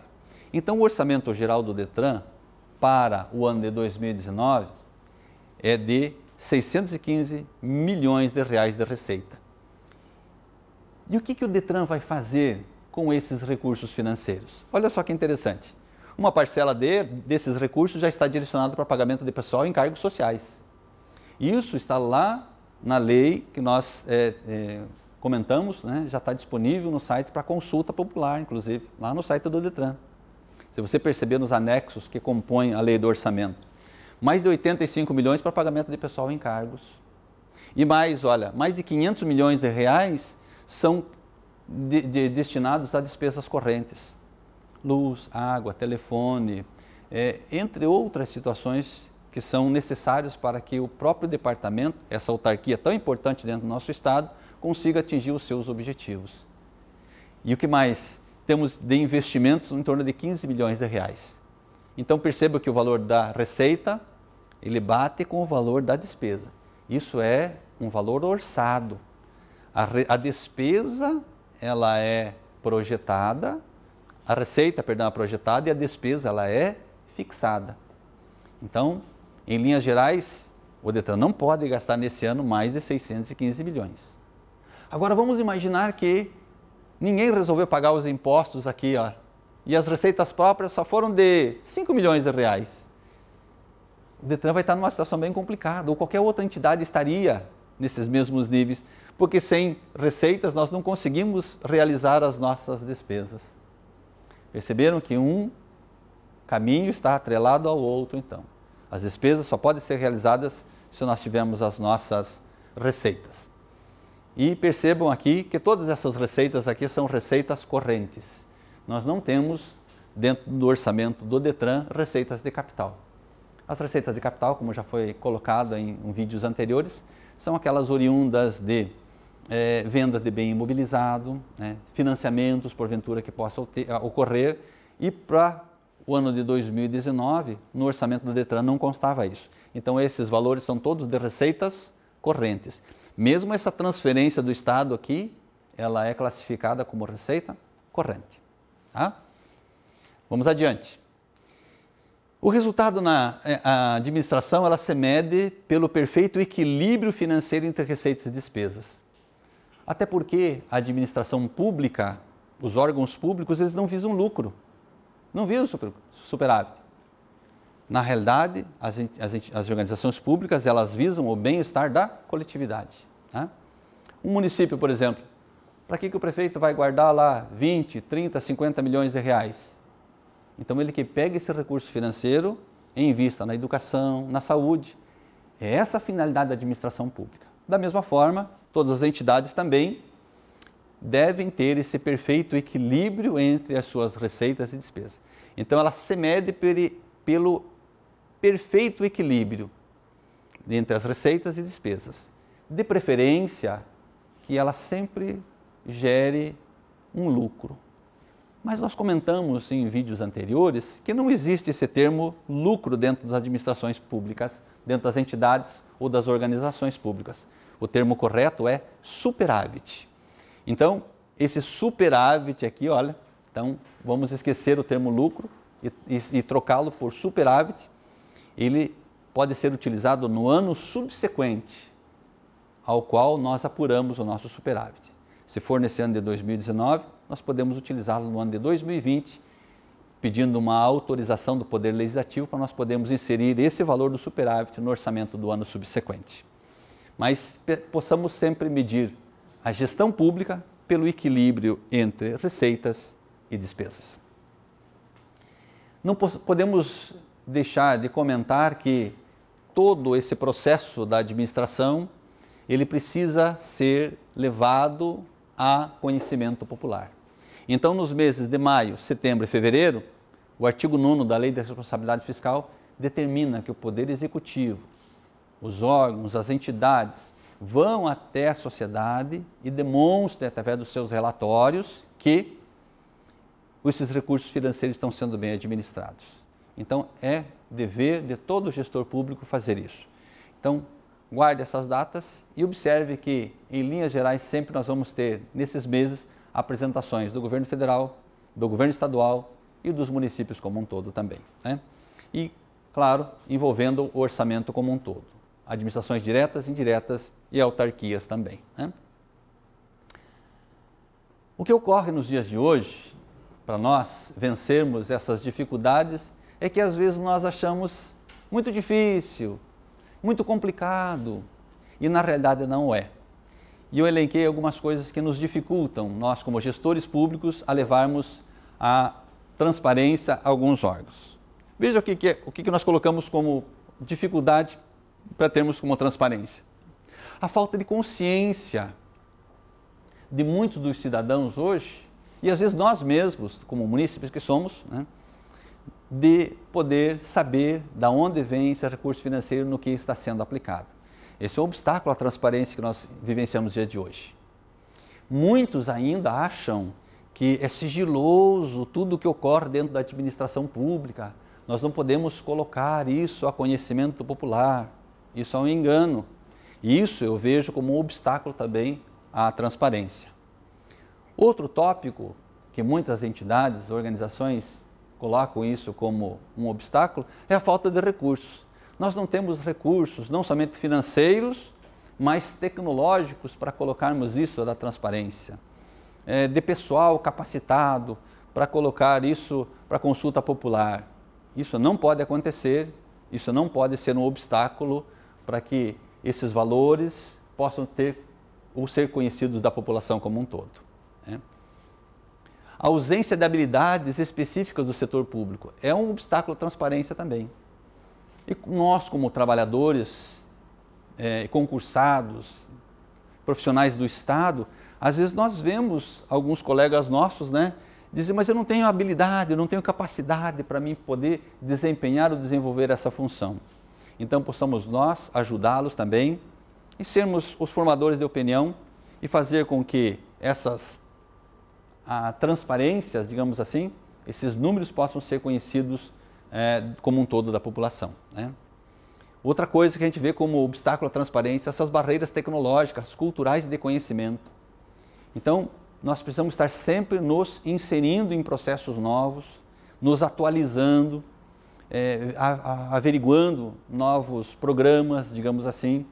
Então, o orçamento geral do Detran para o ano de 2019 é de 615 milhões de reais de receita. E o que, que o Detran vai fazer com esses recursos financeiros? Olha só que interessante. Uma parcela de, desses recursos já está direcionada para pagamento de pessoal em cargos sociais. Isso está lá na lei que nós é, é, comentamos, né? já está disponível no site para consulta popular, inclusive, lá no site do Detran. Se você perceber nos anexos que compõem a lei do orçamento, mais de 85 milhões para pagamento de pessoal em cargos E mais, olha, mais de 500 milhões de reais são de, de, destinados a despesas correntes luz, água, telefone, é, entre outras situações que são necessárias para que o próprio departamento, essa autarquia tão importante dentro do nosso Estado, consiga atingir os seus objetivos. E o que mais? Temos de investimentos em torno de 15 milhões de reais. Então perceba que o valor da receita, ele bate com o valor da despesa. Isso é um valor orçado. A, re, a despesa, ela é projetada a receita, perdão, é projetada e a despesa ela é fixada. Então, em linhas gerais, o Detran não pode gastar nesse ano mais de 615 milhões. Agora vamos imaginar que ninguém resolveu pagar os impostos aqui, ó, e as receitas próprias só foram de 5 milhões de reais. O Detran vai estar numa situação bem complicada, ou qualquer outra entidade estaria nesses mesmos níveis, porque sem receitas nós não conseguimos realizar as nossas despesas. Perceberam que um caminho está atrelado ao outro, então. As despesas só podem ser realizadas se nós tivermos as nossas receitas. E percebam aqui que todas essas receitas aqui são receitas correntes. Nós não temos dentro do orçamento do Detran receitas de capital. As receitas de capital, como já foi colocado em vídeos anteriores, são aquelas oriundas de é, venda de bem imobilizado, né, financiamentos, porventura, que possa ocorrer. E para o ano de 2019, no orçamento do DETRAN não constava isso. Então, esses valores são todos de receitas correntes. Mesmo essa transferência do Estado aqui, ela é classificada como receita corrente. Tá? Vamos adiante. O resultado na é, administração ela se mede pelo perfeito equilíbrio financeiro entre receitas e despesas. Até porque a administração pública, os órgãos públicos, eles não visam lucro, não visam superávit. Na realidade, as, as, as, organizações públicas, elas visam o bem-estar da coletividade. Né? Um município, por exemplo, para que, que o prefeito vai guardar lá 20, 30, 50 milhões de reais? Então, ele que pega esse recurso financeiro e invista na educação, na saúde. É essa a finalidade da administração pública. Da mesma forma, Todas as entidades também devem ter esse perfeito equilíbrio entre as suas receitas e despesas. Então, ela se mede pelo perfeito equilíbrio entre as receitas e despesas. De preferência, que ela sempre gere um lucro. Mas nós comentamos em vídeos anteriores que não existe esse termo lucro dentro das administrações públicas, dentro das entidades ou das organizações públicas o termo correto é superávit. Então, esse superávit aqui, olha, então vamos esquecer o termo lucro e, e, e trocá-lo por superávit. Ele pode ser utilizado no ano subsequente ao qual nós apuramos o nosso superávit. Se for nesse ano de 2019, nós podemos utilizá-lo no ano de 2020, pedindo uma autorização do Poder Legislativo para nós podermos inserir esse valor do superávit no orçamento do ano subsequente mas possamos sempre medir a gestão pública pelo equilíbrio entre receitas e despesas. Não podemos deixar de comentar que todo esse processo da administração ele precisa ser levado a conhecimento popular. Então, nos meses de maio, setembro e fevereiro, o artigo 9 da Lei de Responsabilidade Fiscal determina que o Poder Executivo, os órgãos, as entidades vão até a sociedade e demonstrem através dos seus relatórios que esses recursos financeiros estão sendo bem administrados. Então, é dever de todo gestor público fazer isso. Então, guarde essas datas e observe que, em linhas gerais, sempre nós vamos ter, nesses meses, apresentações do governo federal, do governo estadual e dos municípios como um todo também. Né? E, claro, envolvendo o orçamento como um todo administrações diretas, indiretas e autarquias também. Né? O que ocorre nos dias de hoje, para nós vencermos essas dificuldades, é que às vezes nós achamos muito difícil, muito complicado, e na realidade não é. E eu elenquei algumas coisas que nos dificultam, nós como gestores públicos, a levarmos a transparência a alguns órgãos. Veja o que, que, é, o que, que nós colocamos como dificuldade para termos como transparência. A falta de consciência de muitos dos cidadãos hoje, e às vezes nós mesmos, como munícipes que somos, né, de poder saber da onde vem esse recurso financeiro no que está sendo aplicado. Esse é um obstáculo à transparência que nós vivenciamos no dia de hoje. Muitos ainda acham que é sigiloso tudo o que ocorre dentro da administração pública. Nós não podemos colocar isso a conhecimento popular. Isso é um engano. E isso eu vejo como um obstáculo também à transparência. Outro tópico que muitas entidades, organizações colocam isso como um obstáculo é a falta de recursos. Nós não temos recursos, não somente financeiros, mas tecnológicos para colocarmos isso da transparência, é, de pessoal capacitado para colocar isso para consulta popular. Isso não pode acontecer, isso não pode ser um obstáculo para que esses valores possam ter ou ser conhecidos da população como um todo. Né? A ausência de habilidades específicas do setor público é um obstáculo à transparência também. E nós, como trabalhadores, é, concursados, profissionais do Estado, às vezes nós vemos alguns colegas nossos, né, dizer, mas eu não tenho habilidade, eu não tenho capacidade para mim poder desempenhar ou desenvolver essa função. Então possamos nós ajudá-los também e sermos os formadores de opinião e fazer com que essas ah, transparências, digamos assim, esses números possam ser conhecidos eh, como um todo da população. Né? Outra coisa que a gente vê como obstáculo à transparência, essas barreiras tecnológicas, culturais e de conhecimento. Então, nós precisamos estar sempre nos inserindo em processos novos, nos atualizando, é, averiguando novos programas, digamos assim,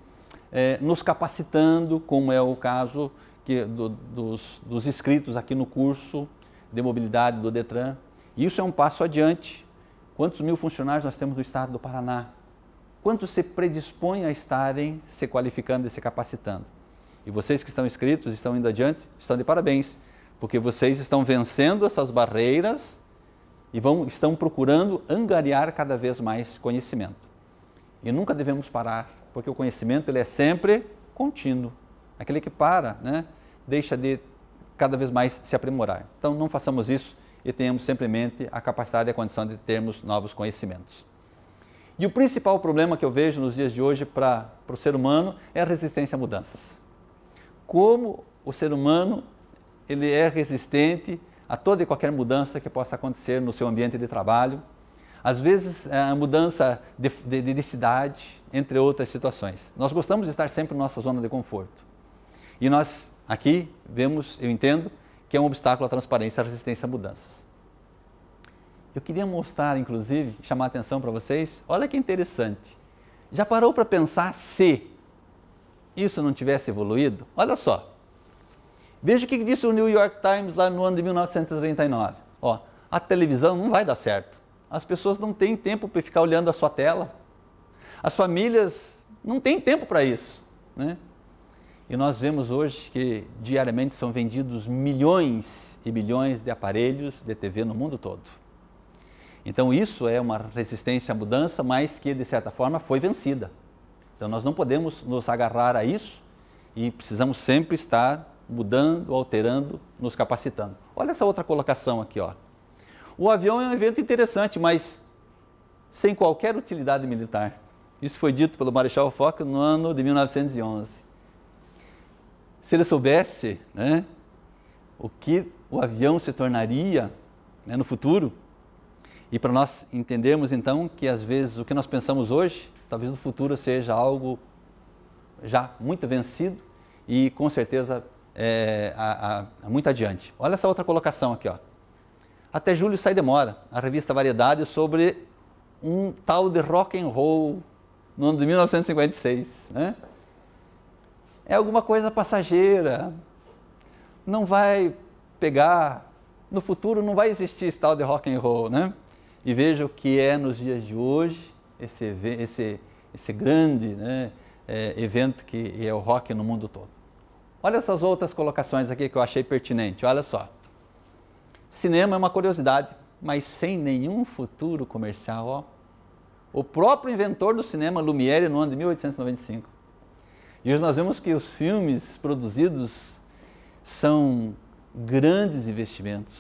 é, nos capacitando, como é o caso que, do, dos, dos inscritos aqui no curso de mobilidade do Detran. Isso é um passo adiante. Quantos mil funcionários nós temos no estado do Paraná? Quantos se predispõem a estarem se qualificando e se capacitando? E vocês que estão inscritos, estão indo adiante, estão de parabéns, porque vocês estão vencendo essas barreiras e vão, estão procurando angariar cada vez mais conhecimento. E nunca devemos parar, porque o conhecimento ele é sempre contínuo. Aquele que para, né, deixa de cada vez mais se aprimorar. Então não façamos isso e tenhamos simplesmente a capacidade e a condição de termos novos conhecimentos. E o principal problema que eu vejo nos dias de hoje para o ser humano é a resistência a mudanças. Como o ser humano ele é resistente a toda e qualquer mudança que possa acontecer no seu ambiente de trabalho, às vezes é, a mudança de, de, de cidade, entre outras situações. Nós gostamos de estar sempre na nossa zona de conforto. E nós aqui vemos, eu entendo, que é um obstáculo à transparência, à resistência a mudanças. Eu queria mostrar, inclusive, chamar a atenção para vocês, olha que interessante. Já parou para pensar se isso não tivesse evoluído? Olha só, Veja o que disse o New York Times lá no ano de 1939. Ó, a televisão não vai dar certo. As pessoas não têm tempo para ficar olhando a sua tela. As famílias não têm tempo para isso. Né? E nós vemos hoje que diariamente são vendidos milhões e milhões de aparelhos de TV no mundo todo. Então isso é uma resistência à mudança, mas que de certa forma foi vencida. Então nós não podemos nos agarrar a isso e precisamos sempre estar mudando, alterando, nos capacitando. Olha essa outra colocação aqui. Ó. O avião é um evento interessante, mas sem qualquer utilidade militar. Isso foi dito pelo Marechal Foch no ano de 1911. Se ele soubesse né, o que o avião se tornaria né, no futuro, e para nós entendermos então que às vezes o que nós pensamos hoje, talvez no futuro seja algo já muito vencido e com certeza é, a, a, muito adiante. Olha essa outra colocação aqui. Ó. Até julho sai demora a revista Variedade sobre um tal de rock and roll no ano de 1956. Né? É alguma coisa passageira. Não vai pegar. No futuro não vai existir esse tal de rock and roll, né? E veja o que é nos dias de hoje esse, esse, esse grande né, é, evento que é o rock no mundo todo. Olha essas outras colocações aqui que eu achei pertinente. Olha só. Cinema é uma curiosidade, mas sem nenhum futuro comercial. Ó. O próprio inventor do cinema, Lumière, no ano de 1895. E hoje nós vemos que os filmes produzidos são grandes investimentos,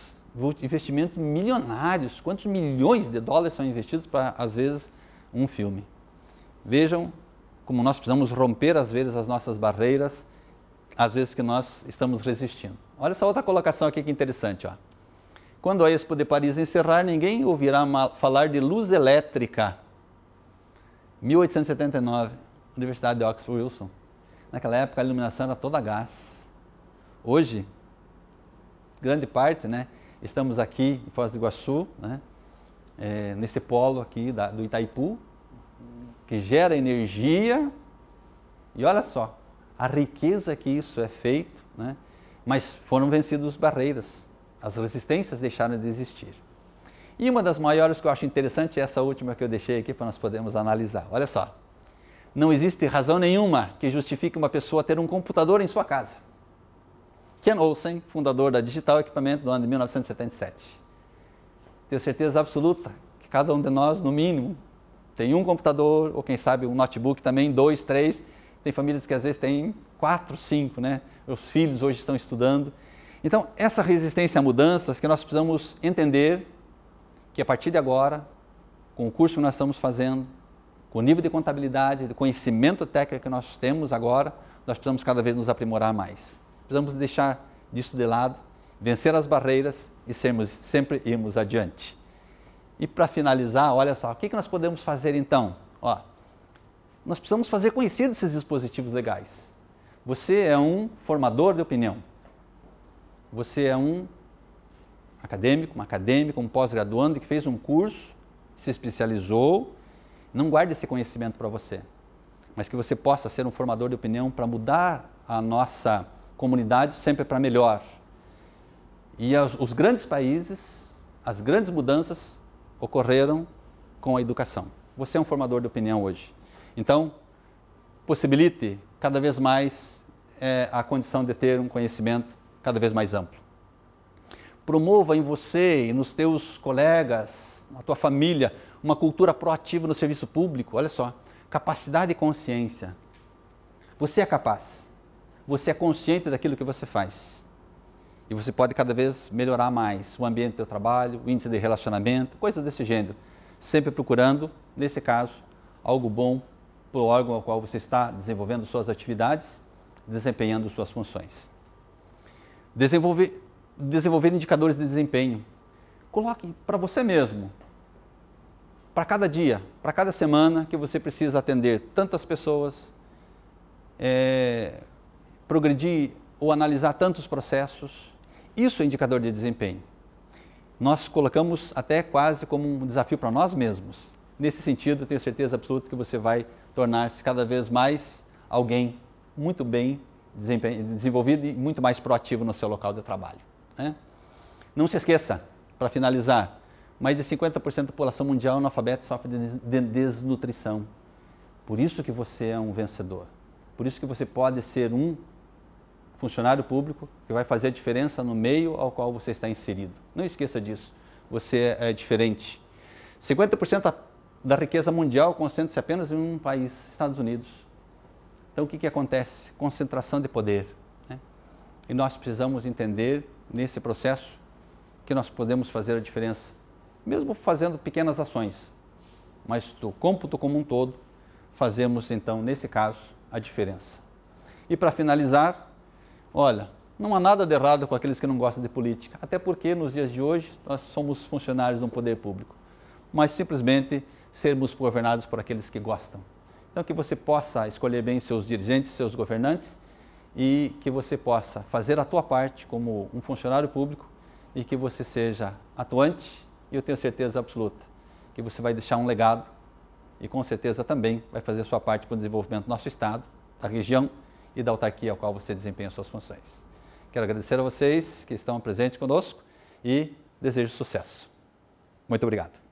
investimentos milionários. Quantos milhões de dólares são investidos para, às vezes, um filme? Vejam como nós precisamos romper, às vezes, as nossas barreiras às vezes que nós estamos resistindo. Olha essa outra colocação aqui que interessante. Ó. Quando a Expo de Paris encerrar, ninguém ouvirá falar de luz elétrica. 1879, Universidade de Oxford Wilson. Naquela época a iluminação era toda a gás. Hoje, grande parte, né, estamos aqui em Foz do Iguaçu, né, é, nesse polo aqui da, do Itaipu, que gera energia. E olha só, a riqueza que isso é feito, né? mas foram vencidas barreiras, as resistências deixaram de existir. E uma das maiores que eu acho interessante é essa última que eu deixei aqui para nós podermos analisar. Olha só, não existe razão nenhuma que justifique uma pessoa ter um computador em sua casa. Ken Olsen, fundador da Digital Equipamento no ano de 1977. Tenho certeza absoluta que cada um de nós, no mínimo, tem um computador ou quem sabe um notebook também, dois, três, tem famílias que às vezes têm quatro, cinco, né? Os filhos hoje estão estudando. Então, essa resistência a mudanças que nós precisamos entender que a partir de agora, com o curso que nós estamos fazendo, com o nível de contabilidade, de conhecimento técnico que nós temos agora, nós precisamos cada vez nos aprimorar mais. Precisamos deixar disso de lado, vencer as barreiras e sermos, sempre irmos adiante. E para finalizar, olha só, o que, que nós podemos fazer então? Ó, nós precisamos fazer conhecidos esses dispositivos legais. Você é um formador de opinião. Você é um acadêmico, uma acadêmica, um pós-graduando que fez um curso, se especializou. Não guarde esse conhecimento para você, mas que você possa ser um formador de opinião para mudar a nossa comunidade sempre para melhor. E os, os grandes países, as grandes mudanças ocorreram com a educação. Você é um formador de opinião hoje. Então, possibilite cada vez mais é, a condição de ter um conhecimento cada vez mais amplo. Promova em você e nos teus colegas, na tua família, uma cultura proativa no serviço público. Olha só, capacidade e consciência. Você é capaz. Você é consciente daquilo que você faz. E você pode cada vez melhorar mais o ambiente do seu trabalho, o índice de relacionamento, coisas desse gênero. Sempre procurando, nesse caso, algo bom para o órgão ao qual você está desenvolvendo suas atividades, desempenhando suas funções. Desenvolver, desenvolver indicadores de desempenho. Coloque para você mesmo, para cada dia, para cada semana que você precisa atender tantas pessoas, é, progredir ou analisar tantos processos. Isso é indicador de desempenho. Nós colocamos até quase como um desafio para nós mesmos nesse sentido, tenho certeza absoluta que você vai tornar-se cada vez mais alguém muito bem desenvolvido e muito mais proativo no seu local de trabalho. Né? Não se esqueça, para finalizar, mais de 50% da população mundial é analfabeta sofre de desnutrição. Por isso que você é um vencedor. Por isso que você pode ser um funcionário público que vai fazer a diferença no meio ao qual você está inserido. Não esqueça disso. Você é diferente. 50% da riqueza mundial concentra-se apenas em um país, Estados Unidos. Então, o que, que acontece? Concentração de poder. Né? E nós precisamos entender, nesse processo, que nós podemos fazer a diferença, mesmo fazendo pequenas ações. Mas, do cômputo como um todo, fazemos, então, nesse caso, a diferença. E, para finalizar, olha, não há nada de errado com aqueles que não gostam de política, até porque, nos dias de hoje, nós somos funcionários do poder público. Mas, simplesmente, sermos governados por aqueles que gostam. Então, que você possa escolher bem seus dirigentes, seus governantes e que você possa fazer a tua parte como um funcionário público e que você seja atuante e eu tenho certeza absoluta que você vai deixar um legado e com certeza também vai fazer sua parte para o desenvolvimento do nosso estado, da região e da autarquia ao qual você desempenha suas funções. Quero agradecer a vocês que estão presentes conosco e desejo sucesso. Muito obrigado.